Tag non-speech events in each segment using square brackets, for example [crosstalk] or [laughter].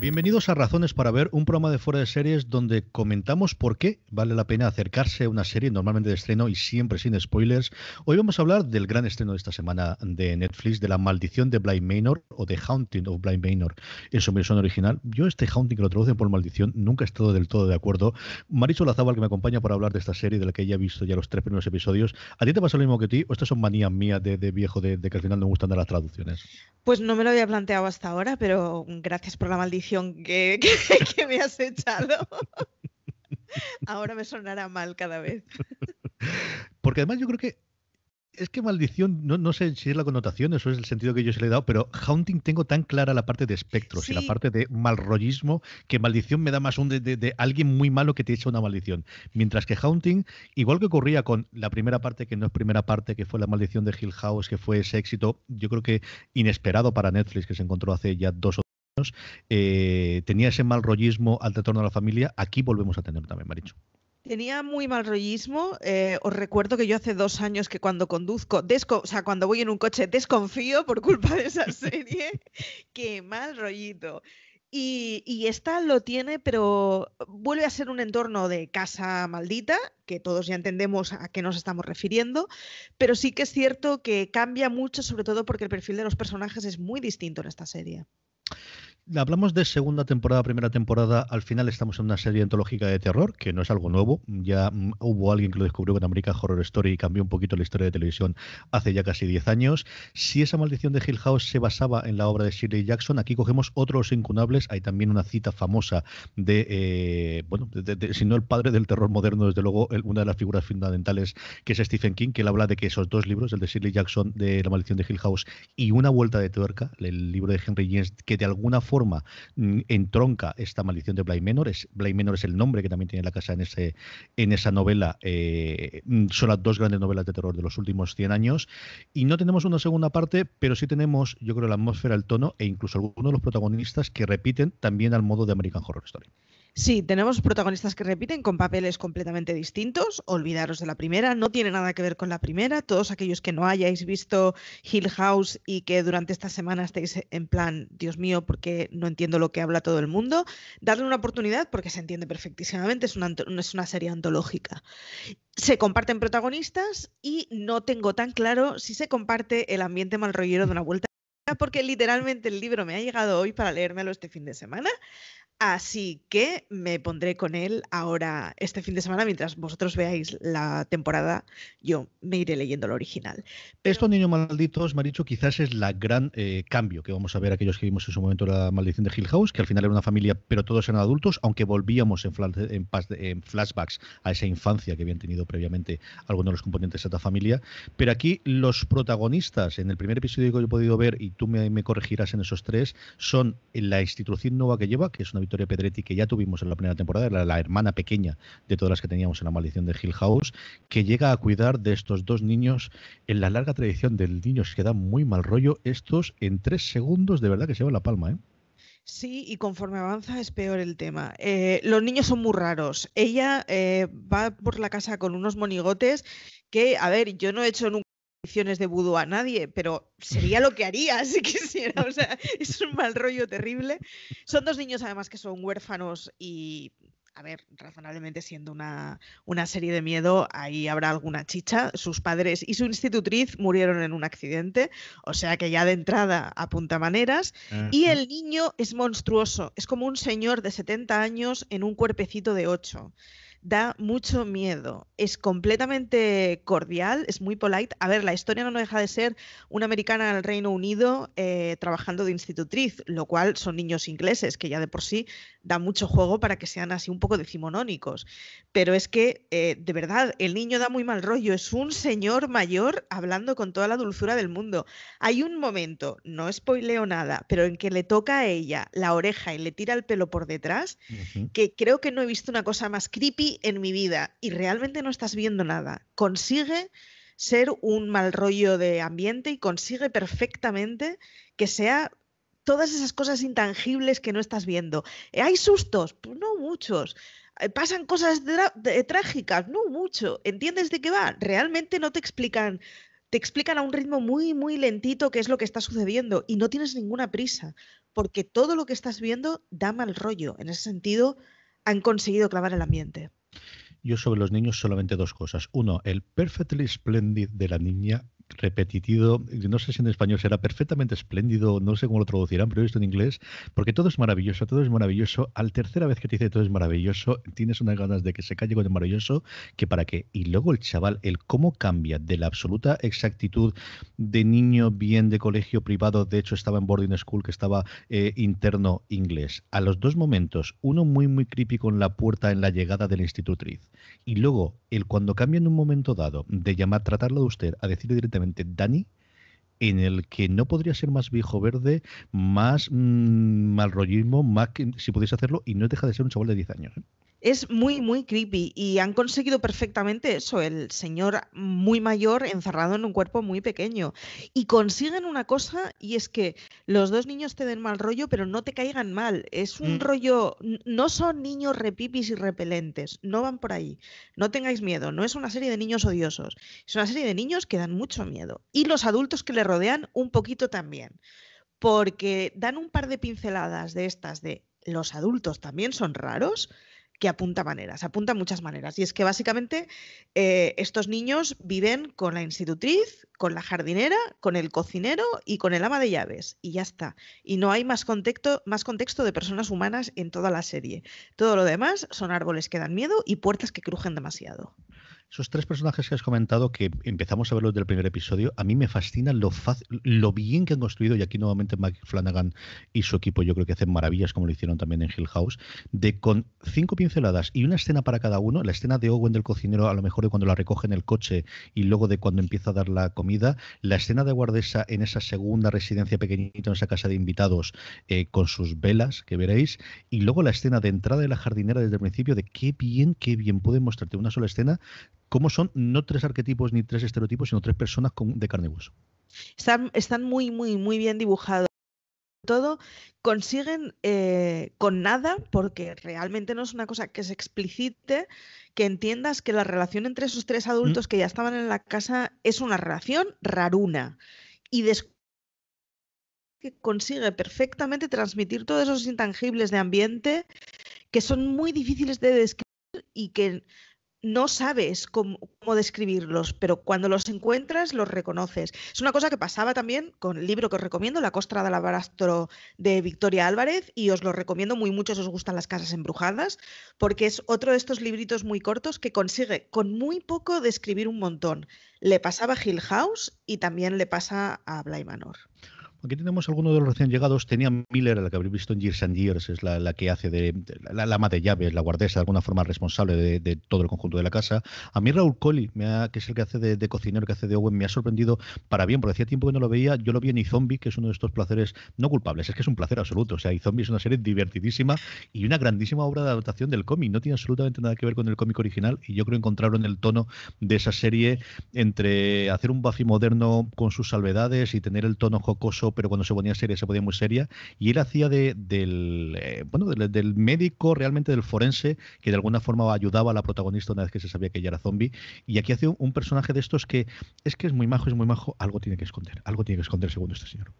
Bienvenidos a Razones para Ver, un programa de fuera de series donde comentamos por qué vale la pena acercarse a una serie normalmente de estreno y siempre sin spoilers. Hoy vamos a hablar del gran estreno de esta semana de Netflix, de La Maldición de Blind Manor o The Haunting of Blind Manor en su versión original. Yo este Haunting que lo traducen por Maldición nunca he estado del todo de acuerdo. Marisol Azabal que me acompaña para hablar de esta serie de la que ya he visto ya los tres primeros episodios. ¿A ti te pasa lo mismo que a ti o estas son manías mías de, viejo de, que al final no me gustan las traducciones? Pues no me lo había planteado hasta ahora, pero gracias por la maldición maldición [laughs] que, que, me has echado. [laughs] Ahora me sonará mal cada vez. Porque además yo creo que es que maldición, no, no, sé si es la connotación, eso es el sentido que yo se le he dado, pero haunting tengo tan clara la parte de espectros y la parte de malrollismo que maldición me da más un de, de, alguien muy malo que te echa una maldición. Mientras que haunting, igual que ocurría con la primera parte, que no es primera parte, que fue la maldición de Hill House, que fue ese éxito, yo creo que inesperado para Netflix, que se encontró hace ya dos o eh, tenía ese mal rollismo al retorno a la familia, aquí volvemos a tener también, Maricho. Tenía muy mal rollismo. Eh, os recuerdo que yo hace dos años que cuando conduzco, desco o sea, cuando voy en un coche, desconfío por culpa de esa [laughs] serie. Qué mal rollito. Y, y, esta lo tiene, pero vuelve a ser un entorno de casa maldita, que todos ya entendemos a qué nos estamos refiriendo, pero sí que es cierto que cambia mucho, sobre todo porque el perfil de los personajes es muy distinto en esta serie. Hablamos de segunda temporada, primera temporada. Al final estamos en una serie antológica de terror, que no es algo nuevo. Ya mm, hubo alguien que lo descubrió en América Horror Story y cambió un poquito la historia de televisión hace ya casi 10 años. Si esa maldición de Hill House se basaba en la obra de Shirley Jackson, aquí cogemos otros incunables. Hay también una cita famosa de, eh, bueno, si no el padre del terror moderno, desde luego una de las figuras fundamentales, que es Stephen King, que él habla de que esos dos libros, el de Shirley Jackson de La maldición de Hill House y Una vuelta de tuerca, el libro de Henry James, que de alguna forma en mm, entronca esta maldición de Bly Menor. Es, Bly Menor es el nombre que también tiene la casa en, ese, en esa novela. Eh, mm, son las dos grandes novelas de terror de los últimos 100 años. Y no tenemos una segunda parte, pero sí tenemos, yo creo, la atmósfera, el tono e incluso algunos de los protagonistas que repiten también al modo de American Horror Story. Sí, tenemos protagonistas que repiten con papeles completamente distintos. Olvidaros de la primera, no tiene nada que ver con la primera. Todos aquellos que no hayáis visto Hill House y que durante esta semana estéis en plan, Dios mío, porque no entiendo lo que habla todo el mundo, darle una oportunidad porque se entiende perfectísimamente, es una, es una serie antológica. Se comparten protagonistas y no tengo tan claro si se comparte el ambiente malrollero de una vuelta porque literalmente el libro me ha llegado hoy para leérmelo este fin de semana. Así que me pondré con él ahora este fin de semana. Mientras vosotros veáis la temporada, yo me iré leyendo lo original. Pero... Esto, Niño Malditos, Maricho, quizás es la gran eh, cambio que vamos a ver aquellos que vimos en su momento la maldición de Hill House, que al final era una familia, pero todos eran adultos, aunque volvíamos en, flashbacks a esa infancia que habían tenido previamente algunos de los componentes de esta familia. Pero aquí los protagonistas, en el primer episodio que yo he podido ver, y tú me, me corregirás en esos tres, son la institución nueva que lleva, que es una Pedretti que ya tuvimos en la primera temporada, era la hermana pequeña de todas las que teníamos en La Maldición de Hill House, que llega a cuidar de estos dos niños en la larga tradición del niños que da muy mal rollo. Estos en tres segundos de verdad que se va la palma, ¿eh? Sí, y conforme avanza es peor el tema. Eh, los niños son muy raros. Ella eh, va por la casa con unos monigotes que, a ver, yo no he hecho nunca de vudú a nadie, pero sería lo que haría si [laughs] quisiera. O sea, es un mal rollo terrible. Son dos niños además que son huérfanos y a ver, razonablemente siendo una, una, serie de miedo, ahí habrá alguna chicha. Sus padres y su institutriz murieron en un accidente, o sea que ya de entrada apunta maneras. Y el niño es monstruoso, es como un señor de 70 años en un cuerpecito de 8 da mucho miedo. Es completamente cordial, es muy polite. A ver, la historia no deja de ser una americana en el Reino Unido eh, trabajando de institutriz, lo cual son niños ingleses, que ya de por sí da mucho juego para que sean así un poco decimonónicos. Pero es que, eh, de verdad, el niño da muy mal rollo. Es un señor mayor hablando con toda la dulzura del mundo. Hay un momento, no spoileo nada, pero en que le toca a ella la oreja y le tira el pelo por detrás, que creo que no he visto una cosa más creepy en mi vida y realmente no estás viendo nada, consigue ser un mal rollo de ambiente y consigue perfectamente que sea todas esas cosas intangibles que no estás viendo. Eh, ¿Hay sustos? Pues no muchos. Eh, ¿Pasan cosas trágicas? No mucho. ¿Entiendes de qué va? Realmente no te explican te explican a un ritmo muy, muy lentito qué es lo que está sucediendo y no tienes ninguna prisa, porque todo lo que estás viendo da mal rollo. En ese sentido, han conseguido clavar el ambiente yo sobre los niños solamente dos cosas. Uno, el perfectly splendid de la niña repetitivo, no sé si en español será perfectamente espléndido, no sé cómo lo traducirán, pero he visto en inglés, porque todo es maravilloso, todo es maravilloso. Al tercera vez que te dice todo es maravilloso, tienes unas ganas de que se calle con el maravilloso, que para qué. Y luego el chaval, el cómo cambia de la absoluta exactitud de niño bien de colegio privado, de hecho estaba en boarding school, que estaba eh, interno inglés, a los dos momentos, uno muy, muy creepy con la puerta en la llegada de la institutriz, y luego el cuando cambia en un momento dado de llamar, tratarlo de usted, a decirle directamente, Dani, en el que no podría ser más viejo verde, más mm, mal rollismo, más si pudiese hacerlo, y no deja de ser un chaval de 10 años. ¿eh? Es muy, muy creepy y han conseguido perfectamente eso, el señor muy mayor encerrado en un cuerpo muy pequeño. Y consiguen una cosa y es que los dos niños te den mal rollo, pero no te caigan mal. Es un mm. rollo, no son niños repipis y repelentes, no van por ahí. No tengáis miedo, no es una serie de niños odiosos, es una serie de niños que dan mucho miedo. Y los adultos que le rodean un poquito también porque dan un par de pinceladas de estas de los adultos también son raros que apunta maneras, apunta muchas maneras. Y es que básicamente eh, estos niños viven con la institutriz, con la jardinera, con el cocinero y con el ama de llaves. Y ya está. Y no hay más contexto, más contexto de personas humanas en toda la serie. Todo lo demás son árboles que dan miedo y puertas que crujen demasiado. Esos tres personajes que has comentado, que empezamos a verlos del primer episodio, a mí me fascina lo, lo bien que han construido, y aquí nuevamente Mike Flanagan y su equipo yo creo que hacen maravillas, como lo hicieron también en Hill House, de con cinco pinceladas y una escena para cada uno, la escena de Owen del cocinero, a lo mejor de cuando la recoge en el coche y luego de cuando empieza a dar la comida, la escena de guardesa en esa segunda residencia pequeñita, en esa casa de invitados, eh, con sus velas, que veréis, y luego la escena de entrada de la jardinera desde el principio, de qué bien, qué bien pueden mostrarte una sola escena cómo son no tres arquetipos ni tres estereotipos, sino tres personas con, de carne y hueso. Están, muy, muy, muy bien dibujados todo, consiguen eh, con nada, porque realmente no es una cosa que se explicite, que entiendas que la relación entre esos tres mm. adultos que ya estaban en la casa es una relación raruna. Y que consigue perfectamente transmitir todos esos intangibles de ambiente que son muy difíciles de describir y que no sabes cómo, describirlos, pero cuando los encuentras los reconoces. Es una cosa que pasaba también con el libro que os recomiendo, La costra la Barastro de Victoria Álvarez, y os lo recomiendo muy mucho os gustan las casas embrujadas, porque es otro de estos libritos muy cortos que consigue con muy poco describir un montón. Le pasaba a Hill House y también le pasa a Bly Manor. Aquí tenemos alguno de los recién llegados. Tenía Miller, la que habréis visto en Years and Years, es la, que hace de, la, ama de llaves, la guardesa, de alguna forma responsable de, todo el conjunto de la casa. A mí Raúl Colli, me que es el que hace de, cocinero, que hace de Owen, me ha sorprendido para bien, porque hacía tiempo que no lo veía. Yo lo vi en iZombie, que es uno de estos placeres no culpables, es que es un placer absoluto. O sea, iZombie es una serie divertidísima y una grandísima obra de adaptación del cómic. No tiene absolutamente nada que ver con el cómic original y yo creo encontrarlo en el tono de esa serie entre hacer un Buffy moderno con sus salvedades y tener el tono jocoso pero cuando se ponía seria se ponía muy seria. Y él hacía de, del, eh, bueno, del, médico, realmente del forense, que de alguna forma ayudaba a la protagonista una vez que se sabía que ella era zombie. Y aquí hace un, personaje de estos que es que es muy majo, es muy majo, algo tiene que esconder, algo tiene que esconder según este señor.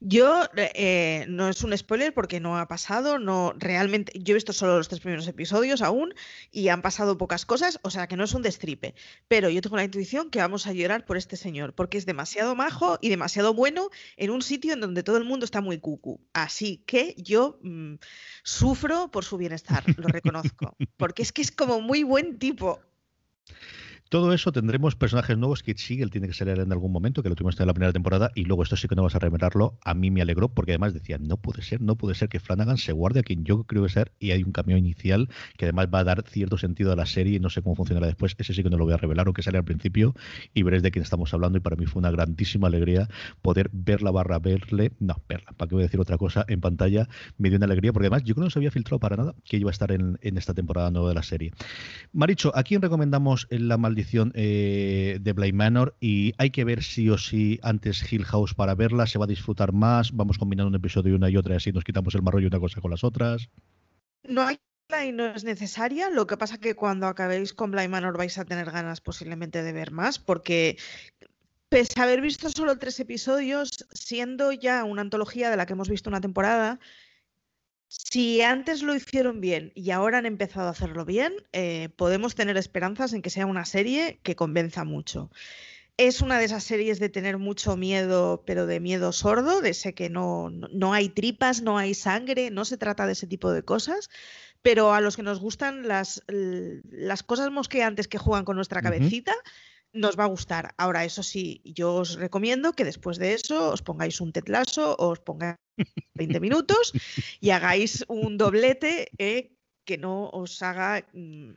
Yo, eh, no es un spoiler porque no ha pasado, no realmente, yo he visto solo los tres primeros episodios aún y han pasado pocas cosas, o sea que no es un destripe, pero yo tengo la intuición que vamos a llorar por este señor, porque es demasiado majo y demasiado bueno en un sitio en donde todo el mundo está muy cucu. Así que yo mm, sufro por su bienestar, lo reconozco, porque es que es como muy buen tipo. Todo eso tendremos personajes nuevos que él tiene que salir en algún momento, que lo tuvimos en la primera temporada, y luego esto sí que no vas a revelarlo. A mí me alegró porque además decía, no puede ser, no puede ser que Flanagan se guarde a quien yo creo que ser, y hay un cambio inicial que además va a dar cierto sentido a la serie, y no sé cómo funcionará después, ese sí que no lo voy a revelar, aunque sale al principio, y veréis de quién estamos hablando, y para mí fue una grandísima alegría poder verla barra verle, no, verla, para qué voy a decir otra cosa, en pantalla, me dio una alegría, porque además yo creo que no se había filtrado para nada que iba a estar en, esta temporada nueva de la serie. Maricho, ¿a quién recomendamos la edición eh, de Blind Manor y hay que ver sí o sí antes Hill House para verla, se va a disfrutar más, vamos combinando un episodio y una y otra y así nos quitamos el marrón y una cosa con las otras. No hay y no es necesaria, lo que pasa que cuando acabéis con Blind Manor vais a tener ganas posiblemente de ver más porque Pese a haber visto solo tres episodios, siendo ya una antología de la que hemos visto una temporada, si antes lo hicieron bien y ahora han empezado a hacerlo bien, eh, podemos tener esperanzas en que sea una serie que convenza mucho. Es una de esas series de tener mucho miedo, pero de miedo sordo, de ese que no, no hay tripas, no hay sangre, no se trata de ese tipo de cosas, pero a los que nos gustan las, cosas mosqueantes que juegan con nuestra cabecita, nos va a gustar. Ahora, eso sí, yo os recomiendo que después de eso os pongáis un tetlazo, os pongáis 20 minutos [laughs] y hagáis un doblete eh, que no os haga mm,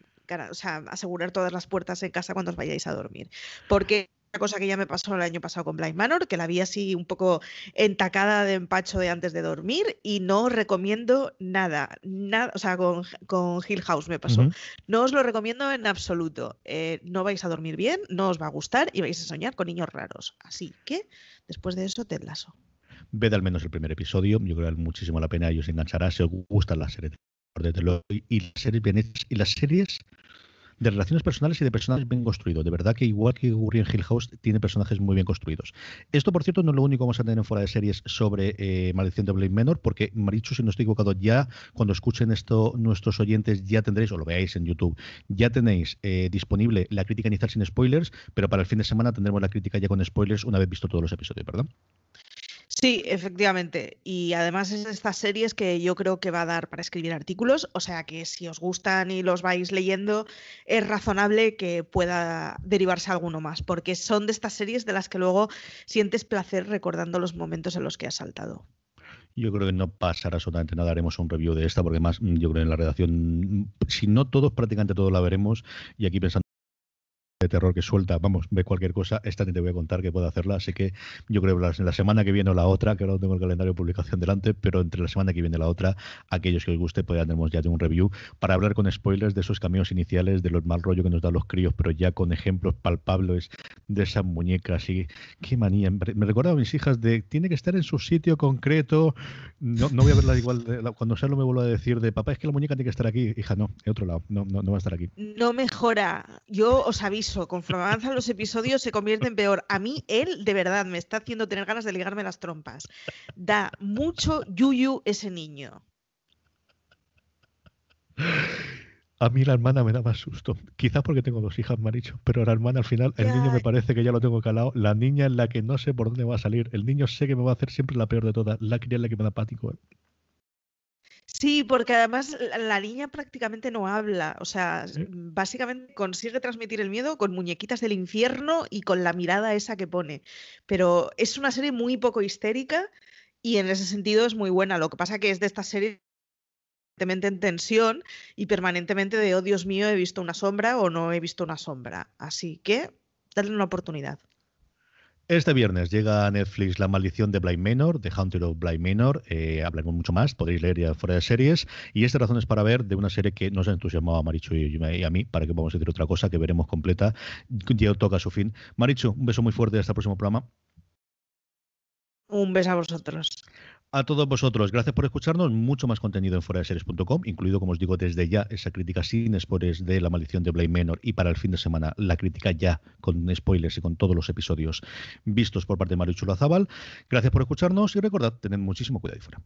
asegurar todas las puertas en casa cuando os vayáis a dormir. Porque cosa que ya me pasó el año pasado con Blind Manor, que la vi así un poco entacada de empacho de antes de dormir y no os recomiendo nada, nada, o sea, con, con Hill House me pasó. No os lo recomiendo en absoluto. Eh, no vais a dormir bien, no os va a gustar y vais a soñar con niños raros. Así que, después de eso, te enlazo. Ved al menos el primer episodio, yo creo que vale muchísimo la pena, y os enganchará si os gustan las series de y series y las series de relaciones personales y de personajes bien construidos. De verdad que igual que ocurrió Hill House, tiene personajes muy bien construidos. Esto, por cierto, no es lo único que vamos a tener en fuera de series sobre eh, Maldición de Blade Menor, porque Marichu, si no estoy equivocado, ya cuando escuchen esto nuestros oyentes, ya tendréis, o lo veáis en YouTube, ya tenéis eh, disponible la crítica inicial sin spoilers, pero para el fin de semana tendremos la crítica ya con spoilers una vez visto todos los episodios, ¿verdad? Sí, efectivamente. Y además es de estas series que yo creo que va a dar para escribir artículos, o sea que si os gustan y los vais leyendo, es razonable que pueda derivarse alguno más, porque son de estas series de las que luego sientes placer recordando los momentos en los que has saltado. Yo creo que no pasará absolutamente nada. Haremos un review de esta, porque además mm, yo creo que en la redacción, mm, si no todos, prácticamente todos la veremos. Y aquí pensando de terror que suelta, vamos, ve cualquier cosa, esta ni te voy a contar que pueda hacerla, así que yo creo que la, la semana que viene o la otra, que ahora no tengo el calendario de publicación delante, pero entre la semana que viene y la otra, aquellos que os guste, pues ya tenemos ya un review para hablar con spoilers de esos caminos iniciales, de los mal rollo que nos dan los críos, pero ya con ejemplos palpables de esas muñecas y qué manía. Me recordado a mis hijas de tiene que estar en su sitio concreto, no, voy a verla igual, cuando sea me vuelvo a decir de papá, es que la muñeca tiene que estar aquí, hija, no, en otro lado, no, no va a estar aquí. No mejora, yo os aviso con conforme avanzan los episodios se convierte en peor. A mí él de verdad me está haciendo tener ganas de ligarme las trompas. Da mucho yuyu ese niño. A mí la hermana me da más susto. Quizás porque tengo dos hijas, me Pero la hermana al final, el niño me parece que ya lo tengo calado. La niña es la que no sé por dónde va a salir. El niño sé que me va a hacer siempre la peor de todas. La criada es la que me da pático. Eh. Sí, porque además la niña prácticamente no habla, o sea, mm. básicamente consigue transmitir el miedo con muñequitas del infierno y con la mirada esa que pone. Pero es una serie muy poco histérica y en ese sentido es muy buena. Lo que pasa que es de esta serie permanentemente en tensión y permanentemente de, oh Dios mío, he visto una sombra o no he visto una sombra. Así que, darle una oportunidad. Este viernes llega a Netflix La maldición de Blind Manor, The Hunter of Blind Manor. Eh, hablaremos mucho más, podéis leer ya fuera de series. Y esta razón es para ver de una serie que nos ha entusiasmado a Marichu y a mí, para que podamos decir otra cosa que veremos completa. Ya toca su fin. Marichu, un beso muy fuerte hasta el próximo programa. Un beso a vosotros a todos vosotros. Gracias por escucharnos. Mucho más contenido en fuera de incluido, como os digo, desde ya esa crítica sin spoilers de La maldición de Blade Menor y para el fin de semana la crítica ya con spoilers y con todos los episodios vistos por parte de Mario Chulo Zabal. Gracias por escucharnos y recordad, tened muchísimo cuidado fuera.